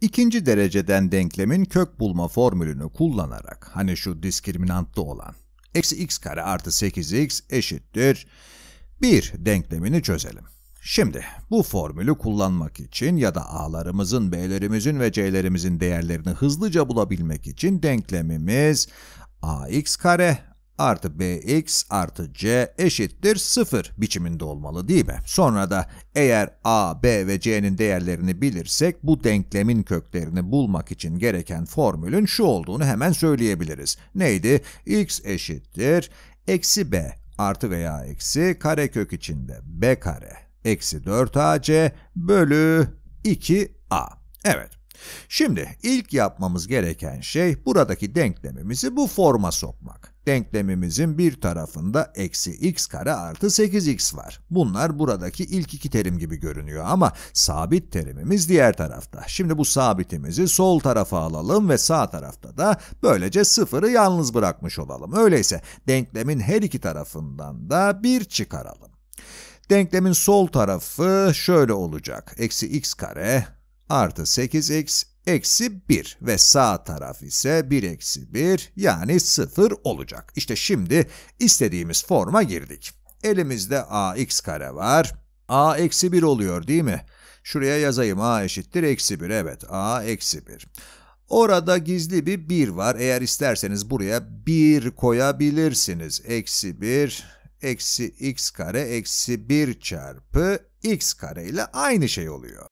İkinci dereceden denklemin kök bulma formülünü kullanarak, hani şu diskriminantlı olan, eksi x kare artı 8x eşittir 1 denklemini çözelim. Şimdi bu formülü kullanmak için ya da a'larımızın, b'lerimizin ve c'lerimizin değerlerini hızlıca bulabilmek için denklemimiz ax kare artı bx artı c eşittir 0 biçiminde olmalı değil mi? Sonra da eğer a, b ve c'nin değerlerini bilirsek bu denklemin köklerini bulmak için gereken formülün şu olduğunu hemen söyleyebiliriz. Neydi? x eşittir eksi b artı veya eksi karekök içinde b kare eksi 4ac bölü 2a. Evet. Şimdi ilk yapmamız gereken şey buradaki denklemimizi bu forma sokmak. Denklemimizin bir tarafında eksi x kare artı 8x var. Bunlar buradaki ilk iki terim gibi görünüyor ama sabit terimimiz diğer tarafta. Şimdi bu sabitimizi sol tarafa alalım ve sağ tarafta da böylece sıfırı yalnız bırakmış olalım. Öyleyse denklemin her iki tarafından da bir çıkaralım. Denklemin sol tarafı şöyle olacak. Eksi x kare artı 8x eksi 1 ve sağ taraf ise 1 eksi 1 yani 0 olacak. İşte şimdi istediğimiz forma girdik. Elimizde ax kare var. a eksi 1 oluyor değil mi? Şuraya yazayım a eşittir eksi 1 evet a eksi 1. Orada gizli bir 1 var. Eğer isterseniz buraya 1 koyabilirsiniz. Eksi 1 eksi x kare eksi 1 çarpı x kare ile aynı şey oluyor.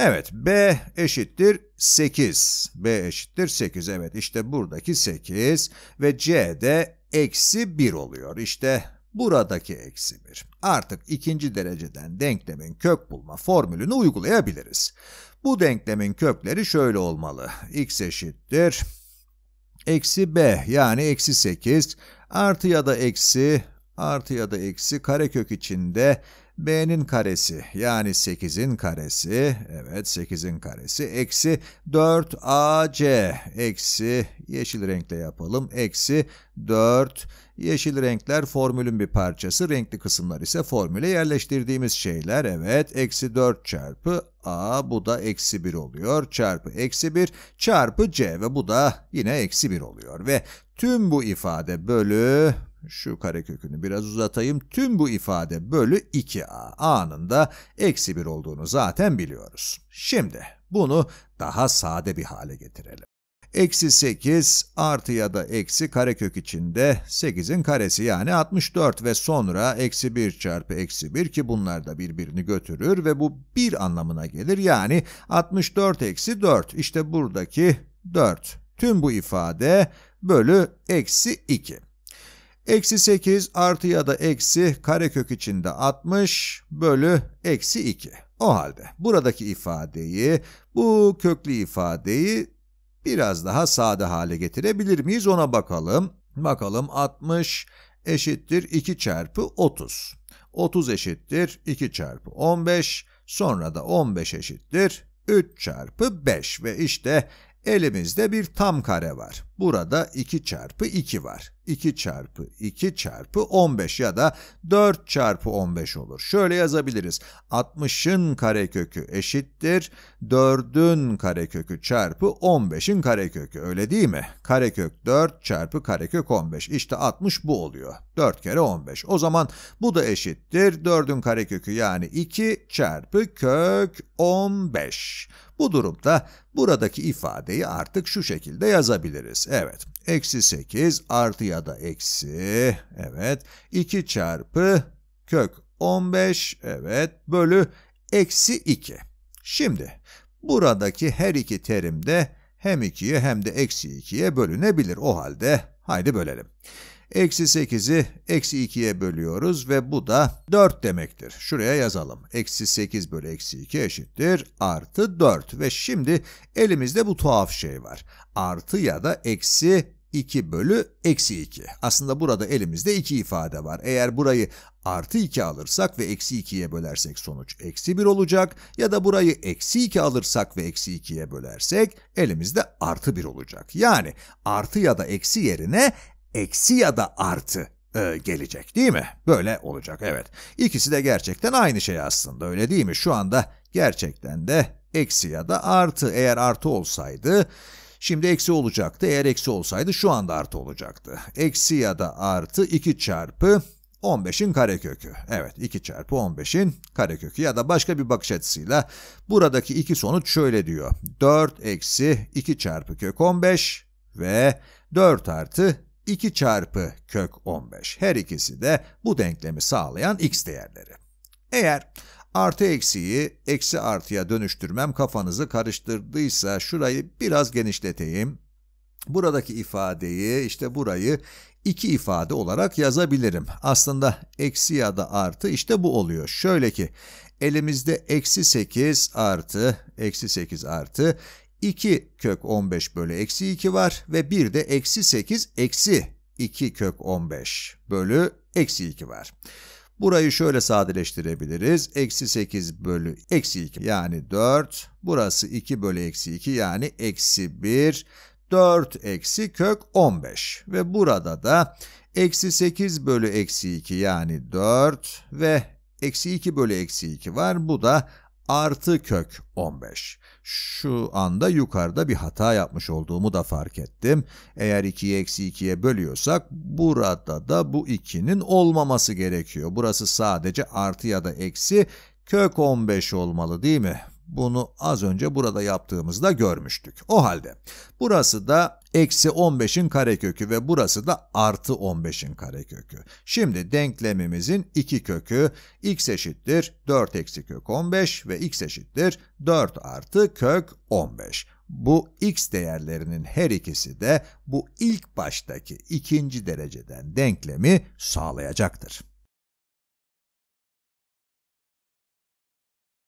Evet B eşittir 8. B eşittir 8. Evet işte buradaki 8 ve C de eksi 1 oluyor. İşte buradaki eksi 1. Artık ikinci dereceden denklemin kök bulma formülünü uygulayabiliriz. Bu denklemin kökleri şöyle olmalı. x eşittir eksi b yani eksi 8 artı ya da eksi artı ya da eksi karekök içinde b'nin karesi yani 8'in karesi evet 8'in karesi eksi 4ac eksi yeşil renkle yapalım eksi 4 yeşil renkler formülün bir parçası renkli kısımlar ise formüle yerleştirdiğimiz şeyler evet eksi 4 çarpı a bu da eksi 1 oluyor çarpı eksi 1 çarpı c ve bu da yine eksi 1 oluyor ve tüm bu ifade bölü şu karekökünü biraz uzatayım. Tüm bu ifade bölü 2a anında eksi 1 olduğunu zaten biliyoruz. Şimdi bunu daha sade bir hale getirelim. Eksi 8 artı ya da eksi karekök içinde 8'in karesi yani 64 ve sonra eksi 1 çarpı eksi 1 ki bunlar da birbirini götürür ve bu 1 anlamına gelir yani 64 eksi 4 işte buradaki 4. Tüm bu ifade bölü eksi 2. Eksi 8 artı ya da eksi karekök içinde 60 bölü eksi 2. O halde buradaki ifadeyi, bu köklü ifadeyi biraz daha sade hale getirebilir miyiz ona bakalım. Bakalım 60 eşittir 2 çarpı 30. 30 eşittir 2 çarpı 15, sonra da 15 eşittir 3 çarpı 5 ve işte elimizde bir tam kare var. Burada 2 çarpı 2 var. 2 çarpı 2 çarpı 15 ya da 4 çarpı 15 olur. Şöyle yazabiliriz. 60'ın karekökü eşittir 4'ün karekökü çarpı 15'in karekökü. Öyle değil mi? Karekök 4 çarpı karekök 15. İşte 60 bu oluyor. 4 kere 15. O zaman bu da eşittir 4'ün karekökü yani 2 çarpı kök 15. Bu durumda buradaki ifadeyi artık şu şekilde yazabiliriz. Evet. Eksi 8 artı ya da eksi. Evet. 2 çarpı kök 15. Evet. Bölü eksi 2. Şimdi buradaki her iki terim de hem 2'ye hem de eksi 2'ye bölünebilir. O halde haydi bölelim. Eksi 8'i eksi 2'ye bölüyoruz ve bu da 4 demektir. Şuraya yazalım. Eksi 8 bölü eksi 2 eşittir artı 4 ve şimdi elimizde bu tuhaf şey var. Artı ya da eksi 2 bölü eksi 2. Aslında burada elimizde 2 ifade var. Eğer burayı artı 2 alırsak ve eksi 2'ye bölersek sonuç eksi 1 olacak ya da burayı eksi 2 alırsak ve eksi 2'ye bölersek elimizde artı 1 olacak. Yani artı ya da eksi yerine eksi ya da artı e, gelecek değil mi? Böyle olacak evet. İkisi de gerçekten aynı şey aslında öyle değil mi? Şu anda gerçekten de eksi ya da artı eğer artı olsaydı Şimdi eksi olacaktı. Eğer eksi olsaydı şu anda artı olacaktı. Eksi ya da artı 2 çarpı 15'in karekökü. Evet 2 çarpı 15'in karekökü ya da başka bir bakış açısıyla buradaki iki sonuç şöyle diyor. 4 eksi 2 çarpı kök 15 ve 4 artı 2 çarpı kök 15. Her ikisi de bu denklemi sağlayan x değerleri. Eğer artı eksiyi eksi artıya dönüştürmem kafanızı karıştırdıysa şurayı biraz genişleteyim. Buradaki ifadeyi işte burayı iki ifade olarak yazabilirim. Aslında eksi ya da artı işte bu oluyor. Şöyle ki elimizde eksi 8 artı eksi 8 artı 2 kök 15 bölü eksi 2 var ve bir de eksi 8 eksi 2 kök 15 bölü eksi 2 var. Burayı şöyle sadeleştirebiliriz. Eksi 8 bölü eksi 2 yani 4. Burası 2 bölü eksi 2 yani eksi 1. 4 eksi kök 15 ve burada da eksi 8 bölü eksi 2 yani 4 ve eksi 2 bölü eksi 2 var. Bu da artı kök 15. Şu anda yukarıda bir hata yapmış olduğumu da fark ettim. Eğer 2'yi eksi 2'ye bölüyorsak burada da bu 2'nin olmaması gerekiyor. Burası sadece artı ya da eksi kök 15 olmalı değil mi? Bunu az önce burada yaptığımızda görmüştük. O halde burası da eksi 15'in karekökü ve burası da artı 15'in karekökü. Şimdi denklemimizin iki kökü x eşittir 4 eksi kök 15 ve x eşittir 4 artı kök 15. Bu x değerlerinin her ikisi de bu ilk baştaki ikinci dereceden denklemi sağlayacaktır.